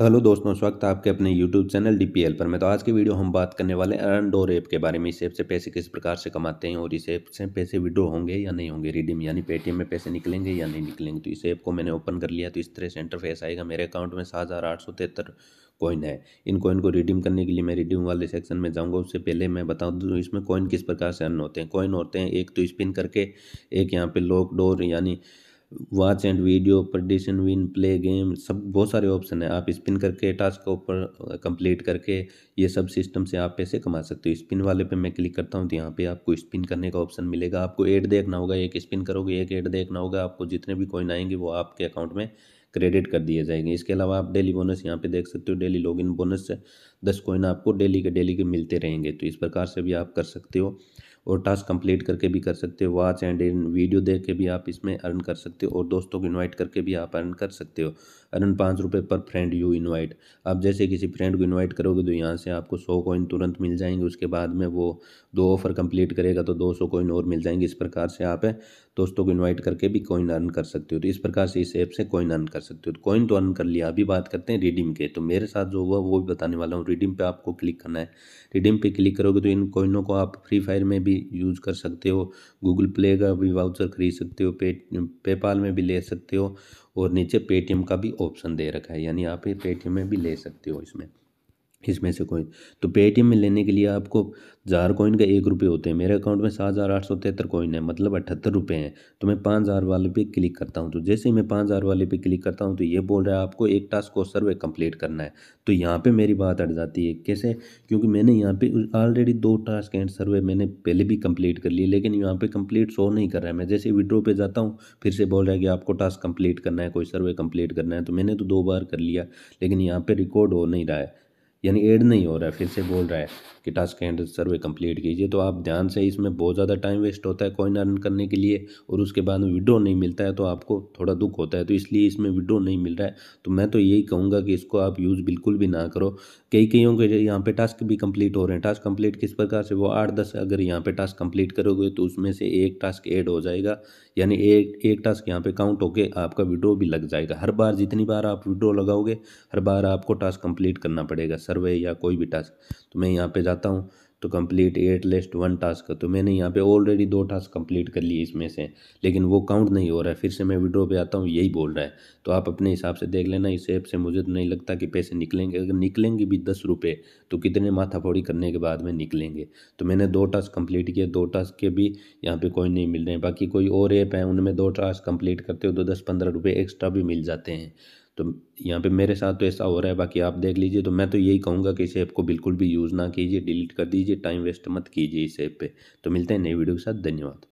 hello दोस्तों स्वागत है आपके अपने यूट्यूब चैनल डी पर मैं तो आज की वीडियो हम बात करने वाले हैं अर्न डोर ऐप के बारे में इस ऐप से पैसे किस प्रकार से कमाते हैं और इस ऐप से पैसे विड्रो होंगे या नहीं होंगे रिडीम यानी पेटीएम में पैसे निकलेंगे या नहीं निकलेंगे तो इस ऐप को मैंने ओपन कर लिया तो इस तरह से इंटरफेस आएगा मेरे अकाउंट में सात हज़ार आठ सौ कॉइन है इन कॉइन को रिडीम करने के लिए मैं रिडीम वाले सेक्शन में जाऊंगा उससे पहले मैं बता दूँ तो इसमें कॉइन किस प्रकार से अर्न होते हैं कॉइन होते हैं एक तो स्पिन करके एक यहाँ पर लॉक डोर यानी watch and video prediction win play game सब बहुत सारे ऑप्शन हैं आप स्पिन करके टास्क के ऊपर कंप्लीट करके ये सब सिस्टम से आप पैसे कमा सकते हो स्पिन वाले पे मैं क्लिक करता हूँ तो यहाँ पे आपको स्पिन करने का ऑप्शन मिलेगा आपको एड देखना होगा एक स्पिन करोगे एक एड देखना होगा आपको जितने भी कॉइन आएंगे वो आपके अकाउंट में क्रेडिट कर दिए जाएंगे इसके अलावा आप डेली बोनस यहाँ पे देख सकते हो डेली लॉगिन बोनस दस कॉइन आपको डेली के डेली के मिलते रहेंगे तो इस प्रकार से भी आप कर सकते हो और टास्क कंप्लीट करके भी कर सकते हो वॉच एंड इन वीडियो देख के भी आप इसमें अर्न कर सकते हो और दोस्तों को इन्वाइट करके भी आप अर्न कर सकते हो अर्न पाँच रुपये पर फ्रेंड यू इन्वाइट आप जैसे किसी फ्रेंड को इन्वाइट करोगे तो यहाँ से आपको सौ कोइन तुरंत मिल जाएंगे उसके बाद में वो दो ऑफर कंप्लीट करेगा तो दो सौ कॉइन और मिल जाएंगे इस प्रकार से आप दोस्तों को इन्वाइट करके भी कोइन अर्न कर सकते हो तो इस प्रकार से इस ऐप से कोइन अर्न कर सकते हो तो कोइन तो अर्न कर लिया अभी बात करते हैं रिडीम के तो मेरे साथ जो हुआ वो भी बताने वाला हूँ रिडीम पे आपको क्लिक करना है रिडीम पे क्लिक करोगे तो इन कोइनों को आप फ्री फायर में भी भी यूज़ कर सकते हो गूगल प्ले का भी वाउचर खरीद सकते हो पे पेपाल में भी ले सकते हो और नीचे पेटीएम का भी ऑप्शन दे रखा है यानी आप पेटीएम में भी ले सकते हो इसमें इसमें से कोई तो पेटीएम में लेने के लिए आपको हज़ार कॉइन का एक रुपये होते हैं मेरे अकाउंट में सात हज़ार आठ सौ तिहत्तर कोइन है मतलब अठहत्तर रुपये हैं तो मैं पाँच हज़ार वाले पे क्लिक करता हूँ तो जैसे ही मैं पाँच हज़ार वाले पे क्लिक करता हूँ तो ये बोल रहा है आपको एक टास्क को सर्वे कंप्लीट करना है तो यहाँ पर मेरी बात अट जाती है कैसे क्योंकि मैंने यहाँ पर ऑलरेडी दो टास्क एंड सर्वे मैंने पहले भी कम्प्लीट कर लिए लेकिन यहाँ पर कम्प्लीट शो नहीं कर रहा है मैं जैसे विड्रो पर जाता हूँ फिर से बोल रहा है कि आपको टास्क कम्प्लीट करना है कोई सर्वे कम्प्लीट करना है तो मैंने तो दो बार कर लिया लेकिन यहाँ पर रिकॉर्ड हो नहीं रहा है यानी ऐड नहीं हो रहा है फिर से बोल रहा है कि टास्क एंड सर्वे कंप्लीट कीजिए तो आप ध्यान से इसमें बहुत ज़्यादा टाइम वेस्ट होता है कॉइन अर्न करने के लिए और उसके बाद में विड्रो नहीं मिलता है तो आपको थोड़ा दुख होता है तो इसलिए इसमें विड्रो नहीं मिल रहा है तो मैं तो यही कहूँगा कि इसको आप यूज़ बिल्कुल भी ना करो कई कईयों के यहाँ पे टास्क भी कम्प्लीट हो रहे हैं टास्क कम्प्लीट किस प्रकार से वो आठ दस अगर यहाँ पे टास्क कम्प्लीट करोगे तो उसमें से एक टास्क एड हो जाएगा यानी एक एक टास्क यहाँ पर काउंट होकर आपका विड्रो भी लग जाएगा हर बार जितनी बार आप विड्रो लगाओगे हर बार आपको टास्क कम्प्लीट करना पड़ेगा सर सर्वे या कोई भी टास्क तो मैं यहाँ पे जाता हूँ तो complete at least one task तो मैंने यहाँ पे ऑलरेडी दो टास्क कंप्लीट कर लिए इसमें से लेकिन वो काउंट नहीं हो रहा है फिर से मैं विड्रो पे आता हूँ यही बोल रहा है तो आप अपने हिसाब से देख लेना इस ऐप से मुझे तो नहीं लगता कि पैसे निकलेंगे अगर निकलेंगे भी दस रुपये तो कितने माथा फोड़ी करने के बाद में निकलेंगे तो मैंने दो टास्क कम्प्लीट किए दो टास्क के भी यहाँ पर कोई नहीं मिल रहे बाकी कोई और ऐप है उनमें दो टास्क कम्प्लीट करते हो तो दस पंद्रह रुपये एक्स्ट्रा भी मिल जाते हैं तो यहाँ पे मेरे साथ तो ऐसा हो रहा है बाकी आप देख लीजिए तो मैं तो यही कहूँगा कि इस ऐप को बिल्कुल भी यूज़ ना कीजिए डिलीट कर दीजिए टाइम वेस्ट मत कीजिए इस ऐप पर तो मिलते हैं नई वीडियो के साथ धन्यवाद